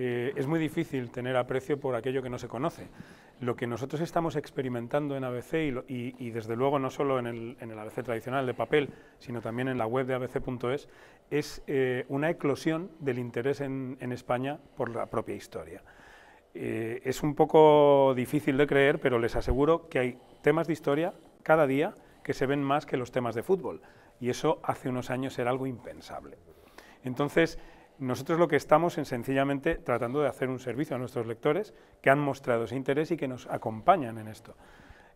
Eh, es muy difícil tener aprecio por aquello que no se conoce. Lo que nosotros estamos experimentando en ABC, y, desde luego no solo en el, ABC tradicional de papel, sino también en la web de abc.es, es eh, una eclosión del interés en, España por la propia historia. Eh, es un poco difícil de creer, pero les aseguro que hay temas de historia cada día que se ven más que los temas de fútbol. Y eso hace unos años era algo impensable. Entonces, nosotros lo que estamos es sencillamente tratando de hacer un servicio a nuestros lectores que han mostrado ese interés y que nos acompañan en esto.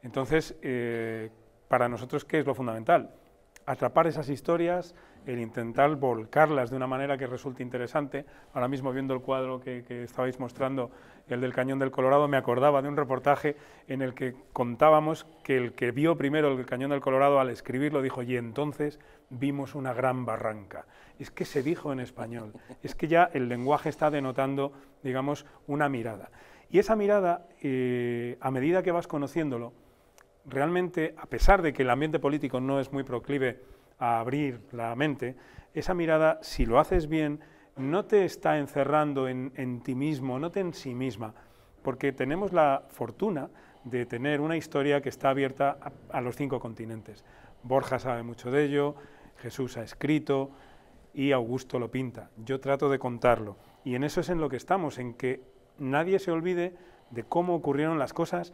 Entonces, eh, para nosotros, ¿qué es lo fundamental? atrapar esas historias, el intentar volcarlas de una manera que resulte interesante. Ahora mismo viendo el cuadro que, estabais mostrando, el del Cañón del Colorado, me acordaba de un reportaje en el que contábamos que el que vio primero el Cañón del Colorado al escribirlo dijo, y entonces vimos una gran barranca. Es que se dijo en español, es que ya el lenguaje está denotando, digamos, una mirada. Y esa mirada, eh, a medida que vas conociéndolo, realmente, a pesar de que el ambiente político no es muy proclive a abrir la mente, esa mirada, si lo haces bien, no te está encerrando en, ti mismo, no te en sí misma, porque tenemos la fortuna de tener una historia que está abierta a los cinco continentes. Borja sabe mucho de ello, Jesús ha escrito y Augusto lo pinta. Yo trato de contarlo. Y en eso es en lo que estamos, en que nadie se olvide de cómo ocurrieron las cosas